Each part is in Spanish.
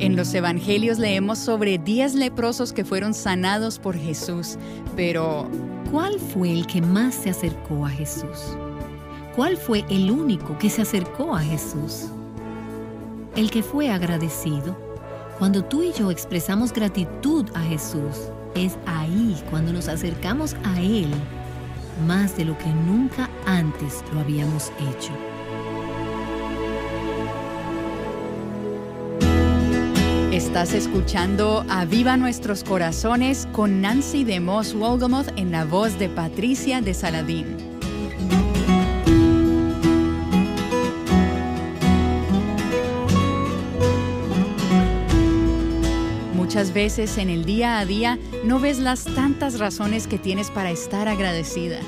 En los evangelios leemos sobre 10 leprosos que fueron sanados por Jesús, pero ¿cuál fue el que más se acercó a Jesús? ¿Cuál fue el único que se acercó a Jesús? El que fue agradecido. Cuando tú y yo expresamos gratitud a Jesús, es ahí cuando nos acercamos a Él más de lo que nunca antes lo habíamos hecho. Estás escuchando Aviva Nuestros Corazones con Nancy de Moss Wolgamoth en la voz de Patricia de Saladín. Muchas veces en el día a día no ves las tantas razones que tienes para estar agradecida.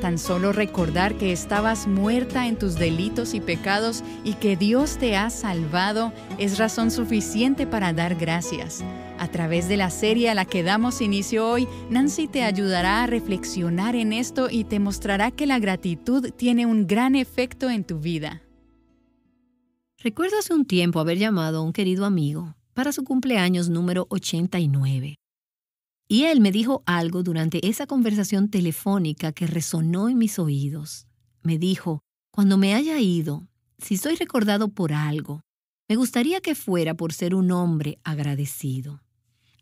Tan solo recordar que estabas muerta en tus delitos y pecados y que Dios te ha salvado es razón suficiente para dar gracias. A través de la serie a la que damos inicio hoy, Nancy te ayudará a reflexionar en esto y te mostrará que la gratitud tiene un gran efecto en tu vida. Recuerda hace un tiempo haber llamado a un querido amigo para su cumpleaños número 89. Y él me dijo algo durante esa conversación telefónica que resonó en mis oídos. Me dijo, cuando me haya ido, si soy recordado por algo, me gustaría que fuera por ser un hombre agradecido.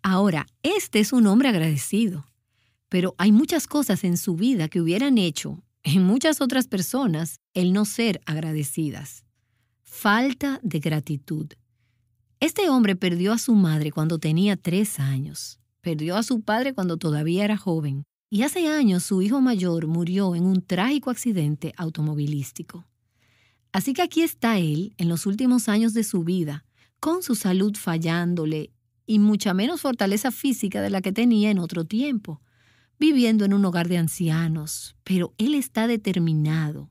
Ahora, este es un hombre agradecido, pero hay muchas cosas en su vida que hubieran hecho en muchas otras personas el no ser agradecidas. Falta de gratitud. Este hombre perdió a su madre cuando tenía tres años. Perdió a su padre cuando todavía era joven y hace años su hijo mayor murió en un trágico accidente automovilístico. Así que aquí está él en los últimos años de su vida, con su salud fallándole y mucha menos fortaleza física de la que tenía en otro tiempo, viviendo en un hogar de ancianos, pero él está determinado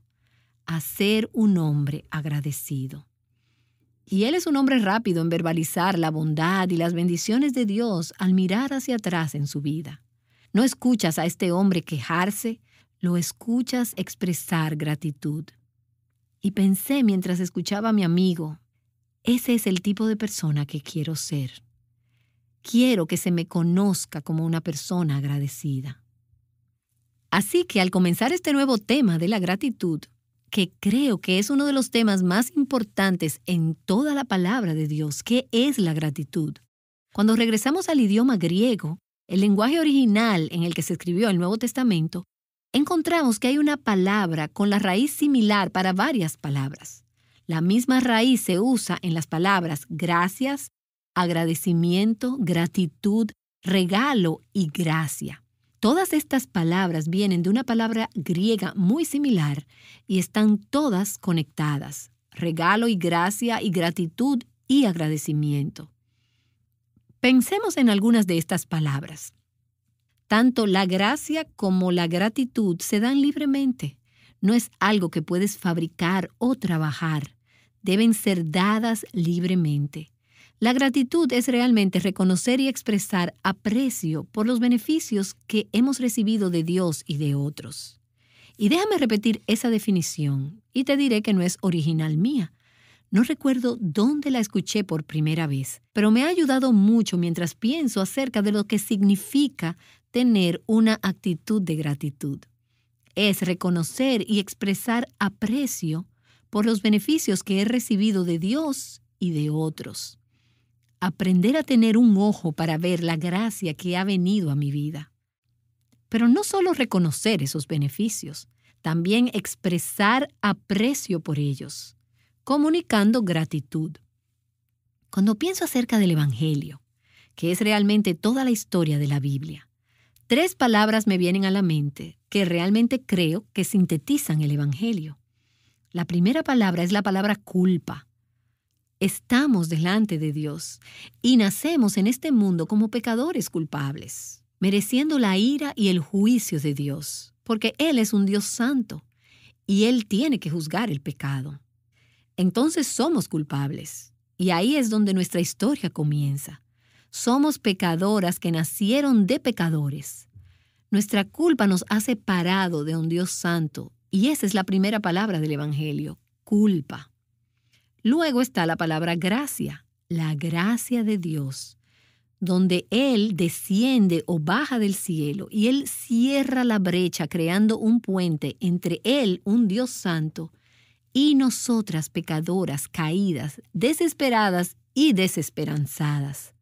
a ser un hombre agradecido. Y él es un hombre rápido en verbalizar la bondad y las bendiciones de Dios al mirar hacia atrás en su vida. No escuchas a este hombre quejarse, lo escuchas expresar gratitud. Y pensé mientras escuchaba a mi amigo, ese es el tipo de persona que quiero ser. Quiero que se me conozca como una persona agradecida. Así que al comenzar este nuevo tema de la gratitud, que creo que es uno de los temas más importantes en toda la palabra de Dios, que es la gratitud. Cuando regresamos al idioma griego, el lenguaje original en el que se escribió el Nuevo Testamento, encontramos que hay una palabra con la raíz similar para varias palabras. La misma raíz se usa en las palabras gracias, agradecimiento, gratitud, regalo y gracia. Todas estas palabras vienen de una palabra griega muy similar y están todas conectadas. Regalo y gracia y gratitud y agradecimiento. Pensemos en algunas de estas palabras. Tanto la gracia como la gratitud se dan libremente. No es algo que puedes fabricar o trabajar. Deben ser dadas libremente. La gratitud es realmente reconocer y expresar aprecio por los beneficios que hemos recibido de Dios y de otros. Y déjame repetir esa definición, y te diré que no es original mía. No recuerdo dónde la escuché por primera vez, pero me ha ayudado mucho mientras pienso acerca de lo que significa tener una actitud de gratitud. Es reconocer y expresar aprecio por los beneficios que he recibido de Dios y de otros aprender a tener un ojo para ver la gracia que ha venido a mi vida. Pero no solo reconocer esos beneficios, también expresar aprecio por ellos, comunicando gratitud. Cuando pienso acerca del Evangelio, que es realmente toda la historia de la Biblia, tres palabras me vienen a la mente que realmente creo que sintetizan el Evangelio. La primera palabra es la palabra culpa. Estamos delante de Dios y nacemos en este mundo como pecadores culpables, mereciendo la ira y el juicio de Dios, porque Él es un Dios santo y Él tiene que juzgar el pecado. Entonces somos culpables y ahí es donde nuestra historia comienza. Somos pecadoras que nacieron de pecadores. Nuestra culpa nos ha separado de un Dios santo y esa es la primera palabra del Evangelio, culpa. Luego está la palabra gracia, la gracia de Dios, donde Él desciende o baja del cielo y Él cierra la brecha creando un puente entre Él, un Dios santo, y nosotras pecadoras, caídas, desesperadas y desesperanzadas.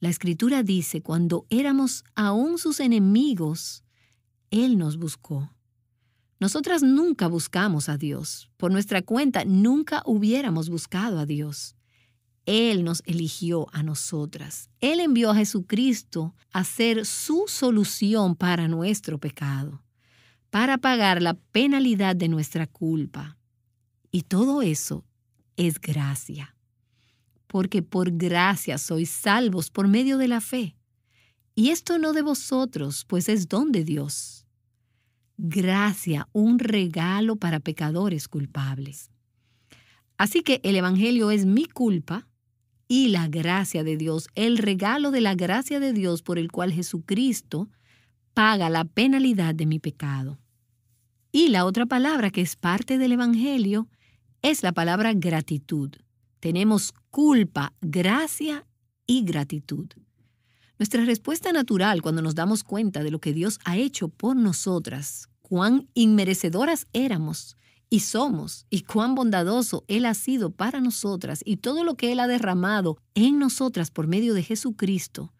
La escritura dice, cuando éramos aún sus enemigos, Él nos buscó. Nosotras nunca buscamos a Dios. Por nuestra cuenta, nunca hubiéramos buscado a Dios. Él nos eligió a nosotras. Él envió a Jesucristo a ser su solución para nuestro pecado, para pagar la penalidad de nuestra culpa. Y todo eso es gracia. Porque por gracia sois salvos por medio de la fe. Y esto no de vosotros, pues es don de Dios gracia, un regalo para pecadores culpables. Así que el Evangelio es mi culpa y la gracia de Dios, el regalo de la gracia de Dios por el cual Jesucristo paga la penalidad de mi pecado. Y la otra palabra que es parte del Evangelio es la palabra gratitud. Tenemos culpa, gracia y gratitud. Nuestra respuesta natural cuando nos damos cuenta de lo que Dios ha hecho por nosotras, cuán inmerecedoras éramos y somos, y cuán bondadoso Él ha sido para nosotras y todo lo que Él ha derramado en nosotras por medio de Jesucristo,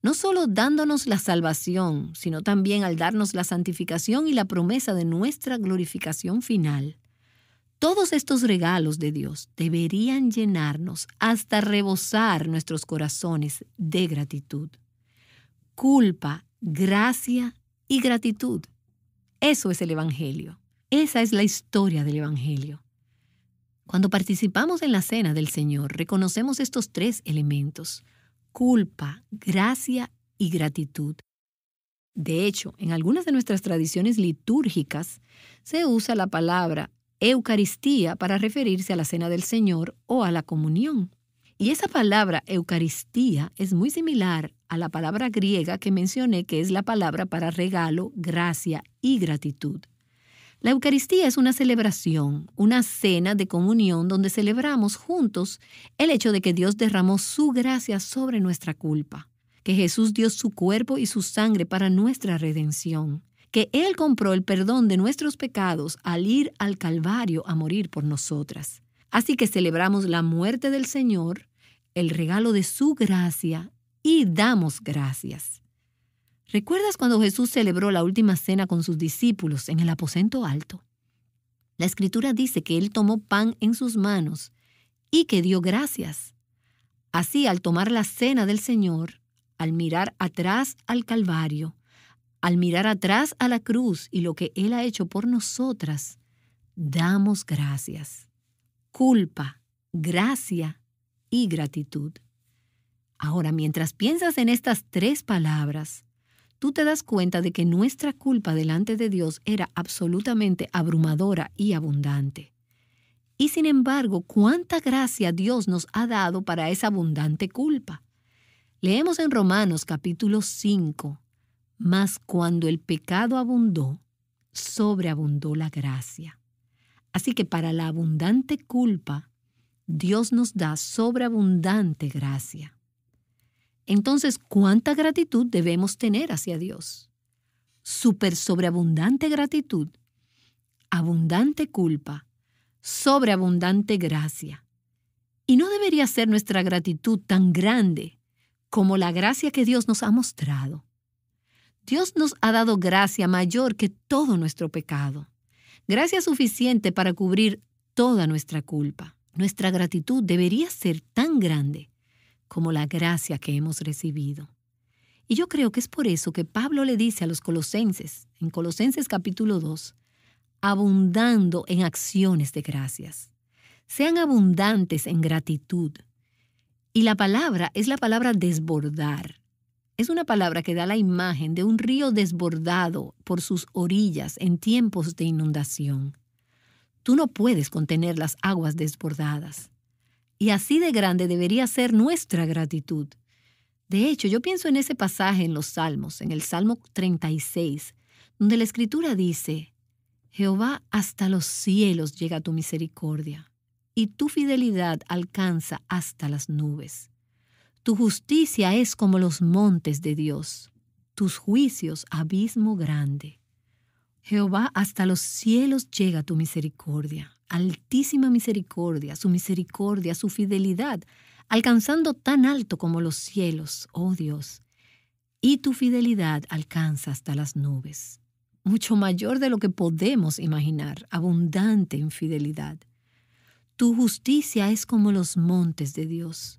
no solo dándonos la salvación, sino también al darnos la santificación y la promesa de nuestra glorificación final. Todos estos regalos de Dios deberían llenarnos hasta rebosar nuestros corazones de gratitud. Culpa, gracia y gratitud. Eso es el Evangelio. Esa es la historia del Evangelio. Cuando participamos en la cena del Señor, reconocemos estos tres elementos, culpa, gracia y gratitud. De hecho, en algunas de nuestras tradiciones litúrgicas se usa la palabra Eucaristía para referirse a la Cena del Señor o a la comunión. Y esa palabra Eucaristía es muy similar a la palabra griega que mencioné que es la palabra para regalo, gracia y gratitud. La Eucaristía es una celebración, una cena de comunión donde celebramos juntos el hecho de que Dios derramó su gracia sobre nuestra culpa, que Jesús dio su cuerpo y su sangre para nuestra redención, que Él compró el perdón de nuestros pecados al ir al Calvario a morir por nosotras. Así que celebramos la muerte del Señor, el regalo de su gracia y damos gracias. ¿Recuerdas cuando Jesús celebró la última cena con sus discípulos en el aposento alto? La escritura dice que Él tomó pan en sus manos y que dio gracias. Así, al tomar la cena del Señor, al mirar atrás al Calvario, al mirar atrás a la cruz y lo que Él ha hecho por nosotras, damos gracias, culpa, gracia y gratitud. Ahora, mientras piensas en estas tres palabras, tú te das cuenta de que nuestra culpa delante de Dios era absolutamente abrumadora y abundante. Y sin embargo, cuánta gracia Dios nos ha dado para esa abundante culpa. Leemos en Romanos capítulo 5, mas cuando el pecado abundó, sobreabundó la gracia. Así que para la abundante culpa, Dios nos da sobreabundante gracia. Entonces, ¿cuánta gratitud debemos tener hacia Dios? Super sobreabundante gratitud, abundante culpa, sobreabundante gracia. Y no debería ser nuestra gratitud tan grande como la gracia que Dios nos ha mostrado. Dios nos ha dado gracia mayor que todo nuestro pecado. Gracia suficiente para cubrir toda nuestra culpa. Nuestra gratitud debería ser tan grande como la gracia que hemos recibido. Y yo creo que es por eso que Pablo le dice a los colosenses, en Colosenses capítulo 2, abundando en acciones de gracias. Sean abundantes en gratitud. Y la palabra es la palabra desbordar es una palabra que da la imagen de un río desbordado por sus orillas en tiempos de inundación. Tú no puedes contener las aguas desbordadas. Y así de grande debería ser nuestra gratitud. De hecho, yo pienso en ese pasaje en los Salmos, en el Salmo 36, donde la Escritura dice, Jehová, hasta los cielos llega tu misericordia, y tu fidelidad alcanza hasta las nubes. Tu justicia es como los montes de Dios, tus juicios abismo grande. Jehová, hasta los cielos llega tu misericordia, altísima misericordia, su misericordia, su fidelidad, alcanzando tan alto como los cielos, oh Dios. Y tu fidelidad alcanza hasta las nubes, mucho mayor de lo que podemos imaginar, abundante en fidelidad. Tu justicia es como los montes de Dios,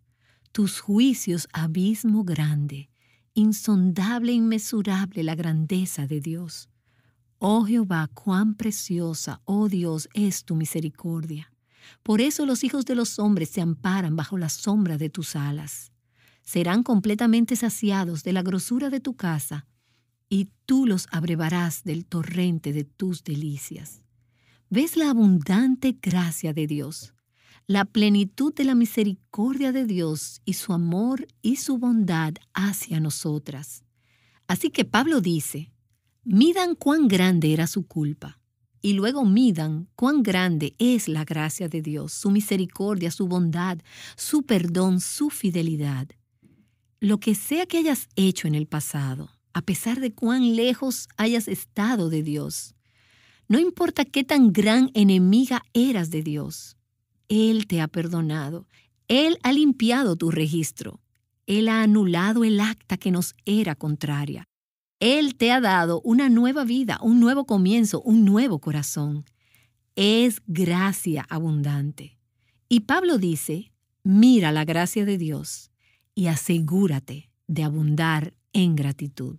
tus juicios abismo grande, insondable, e inmesurable la grandeza de Dios. Oh Jehová, cuán preciosa, oh Dios, es tu misericordia. Por eso los hijos de los hombres se amparan bajo la sombra de tus alas. Serán completamente saciados de la grosura de tu casa, y tú los abrevarás del torrente de tus delicias. ¿Ves la abundante gracia de Dios? la plenitud de la misericordia de Dios y su amor y su bondad hacia nosotras. Así que Pablo dice, midan cuán grande era su culpa, y luego midan cuán grande es la gracia de Dios, su misericordia, su bondad, su perdón, su fidelidad. Lo que sea que hayas hecho en el pasado, a pesar de cuán lejos hayas estado de Dios, no importa qué tan gran enemiga eras de Dios, él te ha perdonado. Él ha limpiado tu registro. Él ha anulado el acta que nos era contraria. Él te ha dado una nueva vida, un nuevo comienzo, un nuevo corazón. Es gracia abundante. Y Pablo dice, mira la gracia de Dios y asegúrate de abundar en gratitud.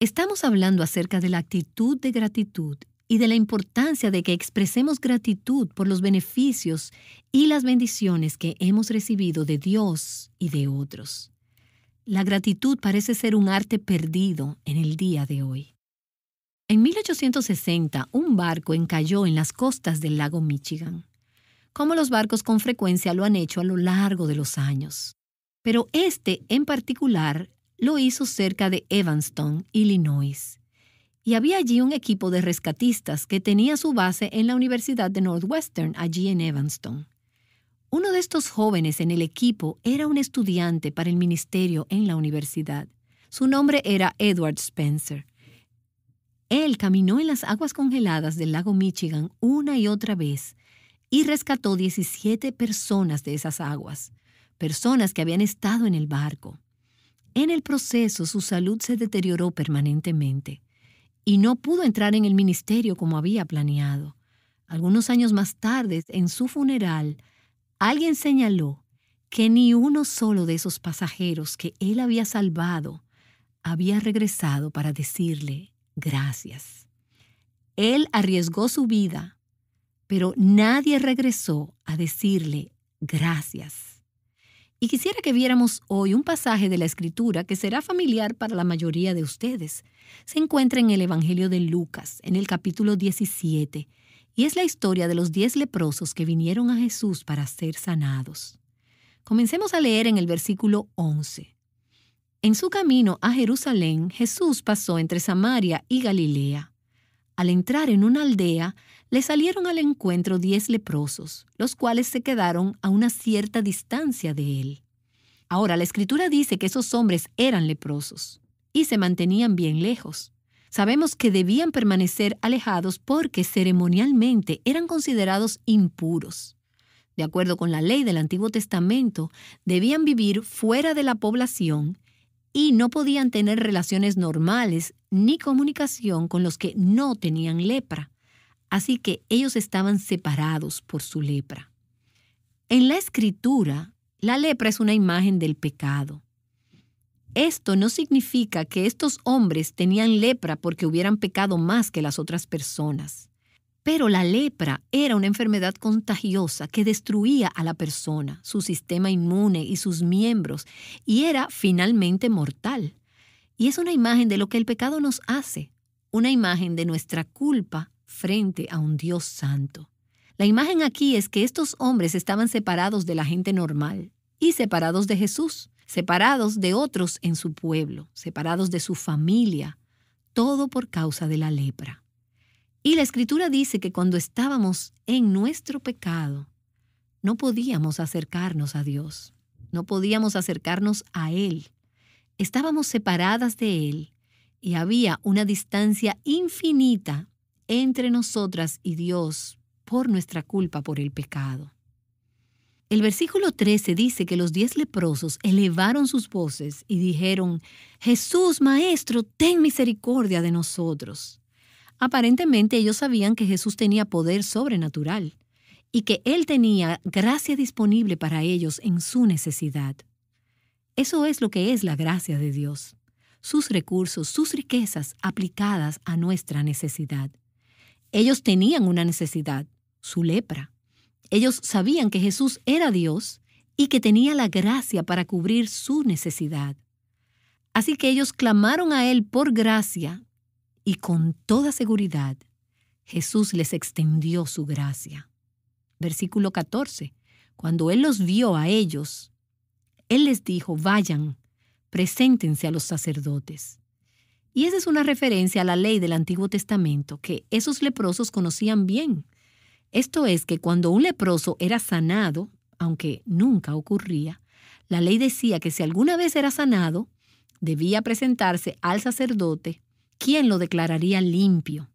Estamos hablando acerca de la actitud de gratitud y de la importancia de que expresemos gratitud por los beneficios y las bendiciones que hemos recibido de Dios y de otros. La gratitud parece ser un arte perdido en el día de hoy. En 1860, un barco encalló en las costas del lago Michigan, como los barcos con frecuencia lo han hecho a lo largo de los años. Pero este en particular lo hizo cerca de Evanston, Illinois y había allí un equipo de rescatistas que tenía su base en la Universidad de Northwestern, allí en Evanston. Uno de estos jóvenes en el equipo era un estudiante para el ministerio en la universidad. Su nombre era Edward Spencer. Él caminó en las aguas congeladas del lago Michigan una y otra vez y rescató 17 personas de esas aguas, personas que habían estado en el barco. En el proceso su salud se deterioró permanentemente y no pudo entrar en el ministerio como había planeado. Algunos años más tarde, en su funeral, alguien señaló que ni uno solo de esos pasajeros que él había salvado había regresado para decirle gracias. Él arriesgó su vida, pero nadie regresó a decirle gracias. Y quisiera que viéramos hoy un pasaje de la Escritura que será familiar para la mayoría de ustedes. Se encuentra en el Evangelio de Lucas, en el capítulo 17, y es la historia de los diez leprosos que vinieron a Jesús para ser sanados. Comencemos a leer en el versículo 11. En su camino a Jerusalén, Jesús pasó entre Samaria y Galilea. Al entrar en una aldea, le salieron al encuentro diez leprosos, los cuales se quedaron a una cierta distancia de él. Ahora, la escritura dice que esos hombres eran leprosos y se mantenían bien lejos. Sabemos que debían permanecer alejados porque ceremonialmente eran considerados impuros. De acuerdo con la ley del Antiguo Testamento, debían vivir fuera de la población y no podían tener relaciones normales ni comunicación con los que no tenían lepra. Así que ellos estaban separados por su lepra. En la escritura, la lepra es una imagen del pecado. Esto no significa que estos hombres tenían lepra porque hubieran pecado más que las otras personas. Pero la lepra era una enfermedad contagiosa que destruía a la persona, su sistema inmune y sus miembros, y era finalmente mortal. Y es una imagen de lo que el pecado nos hace, una imagen de nuestra culpa frente a un Dios santo. La imagen aquí es que estos hombres estaban separados de la gente normal y separados de Jesús, separados de otros en su pueblo, separados de su familia, todo por causa de la lepra. Y la escritura dice que cuando estábamos en nuestro pecado, no podíamos acercarnos a Dios, no podíamos acercarnos a Él. Estábamos separadas de Él y había una distancia infinita entre nosotras y Dios por nuestra culpa por el pecado. El versículo 13 dice que los diez leprosos elevaron sus voces y dijeron, Jesús, Maestro, ten misericordia de nosotros. Aparentemente ellos sabían que Jesús tenía poder sobrenatural y que Él tenía gracia disponible para ellos en su necesidad. Eso es lo que es la gracia de Dios, sus recursos, sus riquezas aplicadas a nuestra necesidad. Ellos tenían una necesidad, su lepra. Ellos sabían que Jesús era Dios y que tenía la gracia para cubrir su necesidad. Así que ellos clamaron a Él por gracia y con toda seguridad Jesús les extendió su gracia. Versículo 14. Cuando Él los vio a ellos, Él les dijo, vayan, preséntense a los sacerdotes. Y esa es una referencia a la ley del Antiguo Testamento que esos leprosos conocían bien. Esto es que cuando un leproso era sanado, aunque nunca ocurría, la ley decía que si alguna vez era sanado, debía presentarse al sacerdote, quien lo declararía limpio.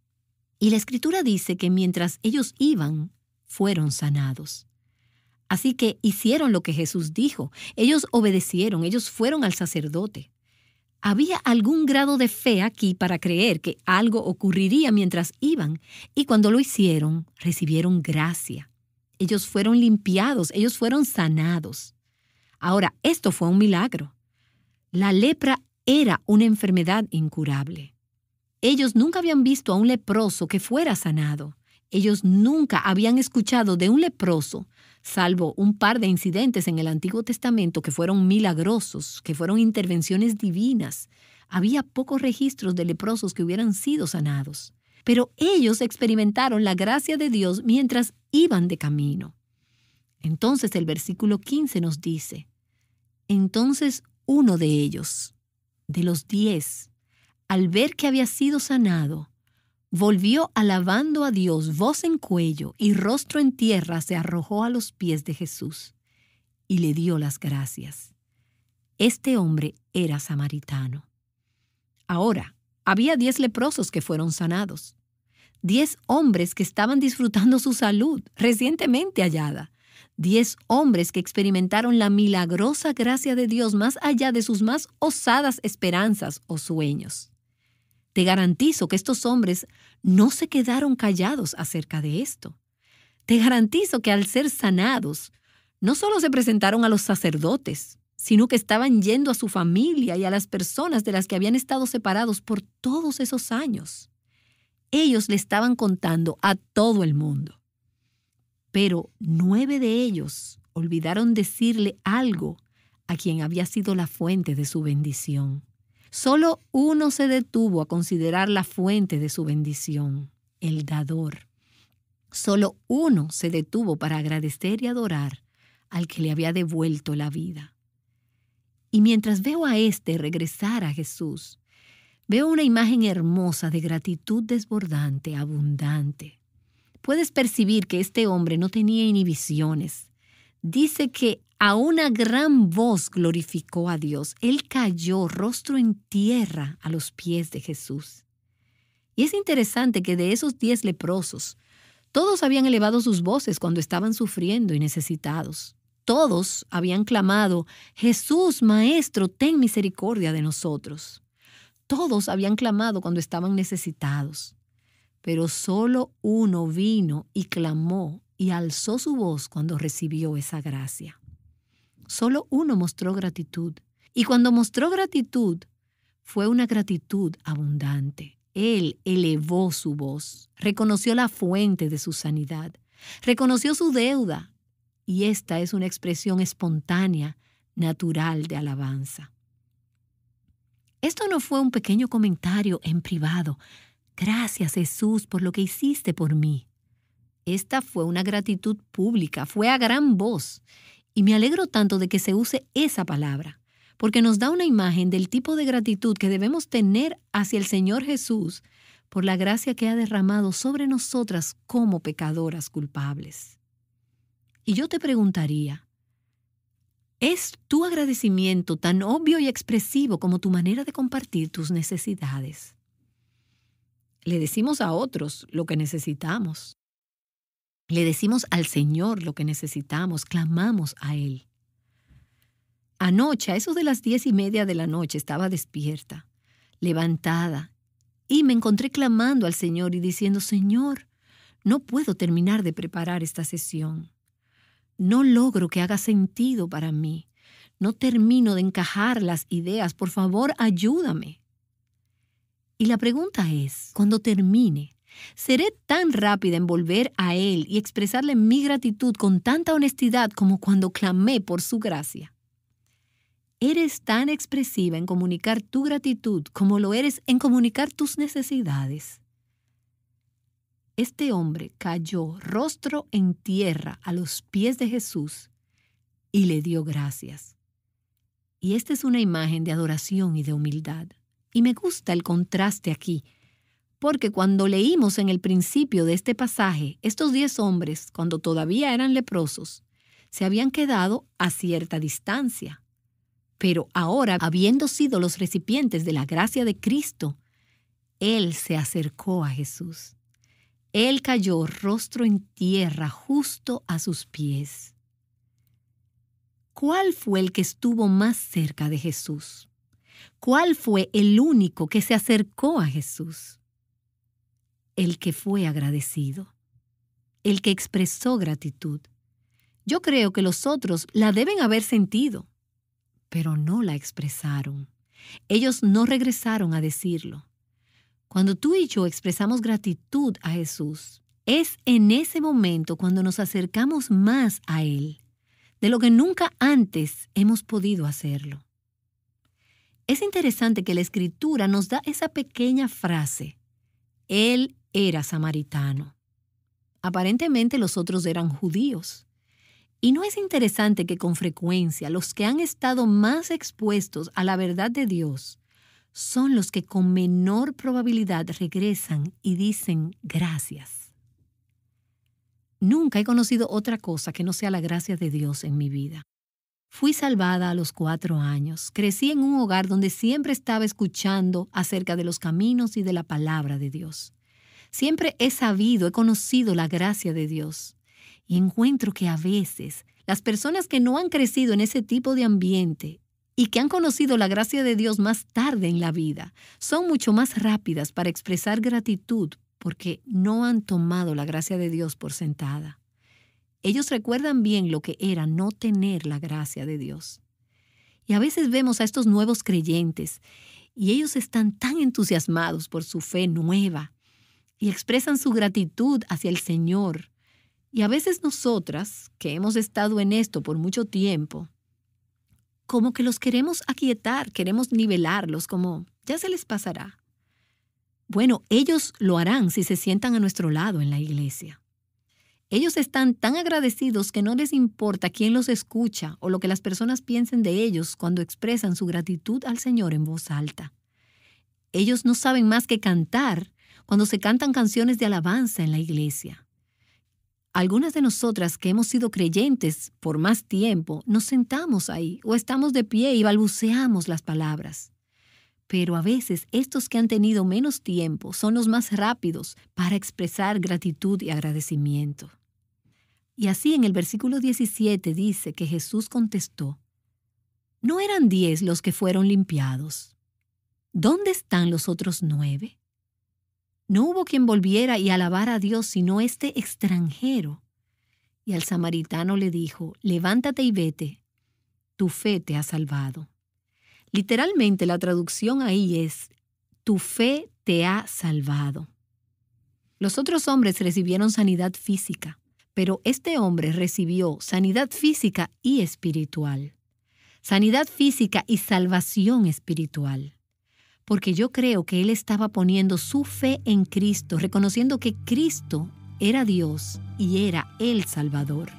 Y la escritura dice que mientras ellos iban, fueron sanados. Así que hicieron lo que Jesús dijo, ellos obedecieron, ellos fueron al sacerdote. Había algún grado de fe aquí para creer que algo ocurriría mientras iban, y cuando lo hicieron, recibieron gracia. Ellos fueron limpiados, ellos fueron sanados. Ahora, esto fue un milagro. La lepra era una enfermedad incurable. Ellos nunca habían visto a un leproso que fuera sanado. Ellos nunca habían escuchado de un leproso salvo un par de incidentes en el Antiguo Testamento que fueron milagrosos, que fueron intervenciones divinas, había pocos registros de leprosos que hubieran sido sanados. Pero ellos experimentaron la gracia de Dios mientras iban de camino. Entonces el versículo 15 nos dice, entonces uno de ellos, de los diez, al ver que había sido sanado, volvió alabando a Dios voz en cuello y rostro en tierra se arrojó a los pies de Jesús y le dio las gracias. Este hombre era samaritano. Ahora, había diez leprosos que fueron sanados, diez hombres que estaban disfrutando su salud recientemente hallada, diez hombres que experimentaron la milagrosa gracia de Dios más allá de sus más osadas esperanzas o sueños. Te garantizo que estos hombres no se quedaron callados acerca de esto. Te garantizo que al ser sanados, no solo se presentaron a los sacerdotes, sino que estaban yendo a su familia y a las personas de las que habían estado separados por todos esos años. Ellos le estaban contando a todo el mundo. Pero nueve de ellos olvidaron decirle algo a quien había sido la fuente de su bendición. Solo uno se detuvo a considerar la fuente de su bendición, el dador. Solo uno se detuvo para agradecer y adorar al que le había devuelto la vida. Y mientras veo a este regresar a Jesús, veo una imagen hermosa de gratitud desbordante, abundante. Puedes percibir que este hombre no tenía inhibiciones. Dice que a una gran voz glorificó a Dios. Él cayó rostro en tierra a los pies de Jesús. Y es interesante que de esos diez leprosos, todos habían elevado sus voces cuando estaban sufriendo y necesitados. Todos habían clamado, Jesús, Maestro, ten misericordia de nosotros. Todos habían clamado cuando estaban necesitados. Pero solo uno vino y clamó y alzó su voz cuando recibió esa gracia. Solo uno mostró gratitud. Y cuando mostró gratitud, fue una gratitud abundante. Él elevó su voz, reconoció la fuente de su sanidad, reconoció su deuda, y esta es una expresión espontánea, natural de alabanza. Esto no fue un pequeño comentario en privado. Gracias Jesús por lo que hiciste por mí. Esta fue una gratitud pública, fue a gran voz y me alegro tanto de que se use esa palabra, porque nos da una imagen del tipo de gratitud que debemos tener hacia el Señor Jesús por la gracia que ha derramado sobre nosotras como pecadoras culpables. Y yo te preguntaría, ¿es tu agradecimiento tan obvio y expresivo como tu manera de compartir tus necesidades? Le decimos a otros lo que necesitamos. Le decimos al Señor lo que necesitamos, clamamos a Él. Anoche, a eso de las diez y media de la noche, estaba despierta, levantada, y me encontré clamando al Señor y diciendo, Señor, no puedo terminar de preparar esta sesión. No logro que haga sentido para mí. No termino de encajar las ideas. Por favor, ayúdame. Y la pregunta es, cuando termine, Seré tan rápida en volver a Él y expresarle mi gratitud con tanta honestidad como cuando clamé por su gracia. Eres tan expresiva en comunicar tu gratitud como lo eres en comunicar tus necesidades. Este hombre cayó rostro en tierra a los pies de Jesús y le dio gracias. Y esta es una imagen de adoración y de humildad. Y me gusta el contraste aquí porque cuando leímos en el principio de este pasaje, estos diez hombres, cuando todavía eran leprosos, se habían quedado a cierta distancia. Pero ahora, habiendo sido los recipientes de la gracia de Cristo, Él se acercó a Jesús. Él cayó rostro en tierra justo a sus pies. ¿Cuál fue el que estuvo más cerca de Jesús? ¿Cuál fue el único que se acercó a Jesús? el que fue agradecido, el que expresó gratitud. Yo creo que los otros la deben haber sentido, pero no la expresaron. Ellos no regresaron a decirlo. Cuando tú y yo expresamos gratitud a Jesús, es en ese momento cuando nos acercamos más a Él, de lo que nunca antes hemos podido hacerlo. Es interesante que la escritura nos da esa pequeña frase, Él era samaritano. Aparentemente los otros eran judíos. Y no es interesante que con frecuencia los que han estado más expuestos a la verdad de Dios son los que con menor probabilidad regresan y dicen gracias. Nunca he conocido otra cosa que no sea la gracia de Dios en mi vida. Fui salvada a los cuatro años. Crecí en un hogar donde siempre estaba escuchando acerca de los caminos y de la palabra de Dios. Siempre he sabido, he conocido la gracia de Dios. Y encuentro que a veces las personas que no han crecido en ese tipo de ambiente y que han conocido la gracia de Dios más tarde en la vida, son mucho más rápidas para expresar gratitud porque no han tomado la gracia de Dios por sentada. Ellos recuerdan bien lo que era no tener la gracia de Dios. Y a veces vemos a estos nuevos creyentes y ellos están tan entusiasmados por su fe nueva y expresan su gratitud hacia el Señor. Y a veces nosotras, que hemos estado en esto por mucho tiempo, como que los queremos aquietar, queremos nivelarlos, como ya se les pasará. Bueno, ellos lo harán si se sientan a nuestro lado en la iglesia. Ellos están tan agradecidos que no les importa quién los escucha o lo que las personas piensen de ellos cuando expresan su gratitud al Señor en voz alta. Ellos no saben más que cantar cuando se cantan canciones de alabanza en la iglesia. Algunas de nosotras que hemos sido creyentes por más tiempo, nos sentamos ahí o estamos de pie y balbuceamos las palabras. Pero a veces estos que han tenido menos tiempo son los más rápidos para expresar gratitud y agradecimiento. Y así en el versículo 17 dice que Jesús contestó, ¿no eran diez los que fueron limpiados? ¿Dónde están los otros nueve? No hubo quien volviera y alabara a Dios sino este extranjero. Y al samaritano le dijo, levántate y vete, tu fe te ha salvado. Literalmente la traducción ahí es, tu fe te ha salvado. Los otros hombres recibieron sanidad física, pero este hombre recibió sanidad física y espiritual. Sanidad física y salvación espiritual porque yo creo que él estaba poniendo su fe en Cristo, reconociendo que Cristo era Dios y era el Salvador.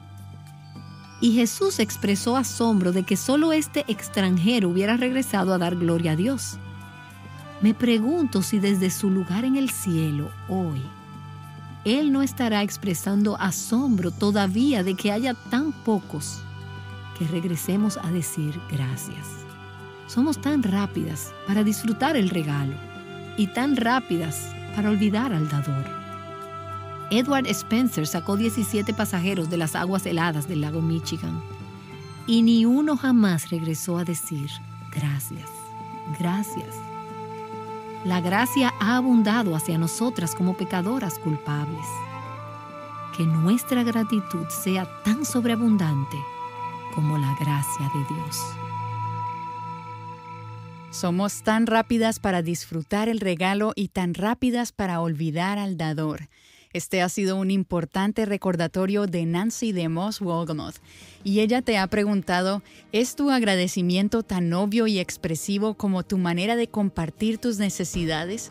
Y Jesús expresó asombro de que solo este extranjero hubiera regresado a dar gloria a Dios. Me pregunto si desde su lugar en el cielo, hoy, Él no estará expresando asombro todavía de que haya tan pocos que regresemos a decir gracias. Somos tan rápidas para disfrutar el regalo y tan rápidas para olvidar al dador. Edward Spencer sacó 17 pasajeros de las aguas heladas del lago Michigan y ni uno jamás regresó a decir gracias, gracias. La gracia ha abundado hacia nosotras como pecadoras culpables. Que nuestra gratitud sea tan sobreabundante como la gracia de Dios. Somos tan rápidas para disfrutar el regalo y tan rápidas para olvidar al dador. Este ha sido un importante recordatorio de Nancy de Moss y ella te ha preguntado, ¿es tu agradecimiento tan obvio y expresivo como tu manera de compartir tus necesidades?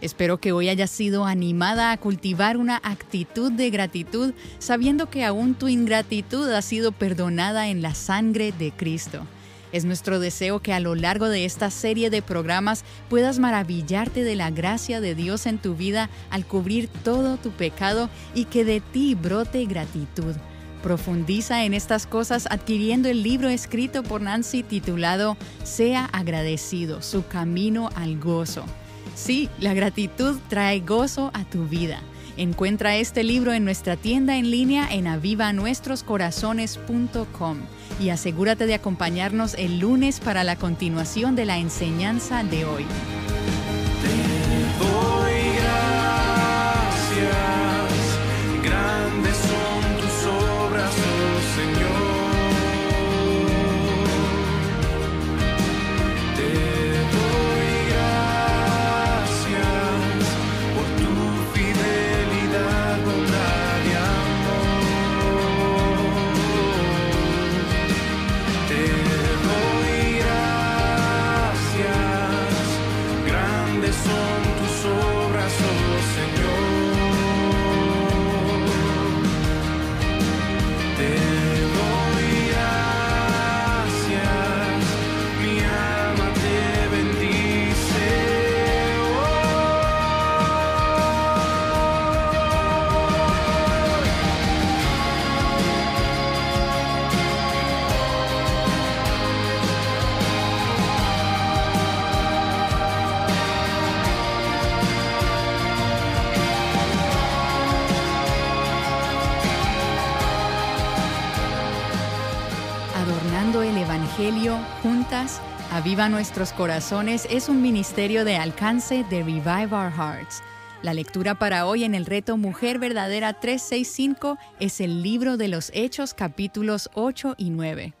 Espero que hoy hayas sido animada a cultivar una actitud de gratitud, sabiendo que aún tu ingratitud ha sido perdonada en la sangre de Cristo. Es nuestro deseo que a lo largo de esta serie de programas puedas maravillarte de la gracia de Dios en tu vida al cubrir todo tu pecado y que de ti brote gratitud. Profundiza en estas cosas adquiriendo el libro escrito por Nancy titulado Sea agradecido, su camino al gozo. Sí, la gratitud trae gozo a tu vida. Encuentra este libro en nuestra tienda en línea en avivanuestroscorazones.com y asegúrate de acompañarnos el lunes para la continuación de la enseñanza de hoy. Viva Nuestros Corazones es un ministerio de alcance de Revive Our Hearts. La lectura para hoy en el reto Mujer Verdadera 365 es el libro de los Hechos capítulos 8 y 9.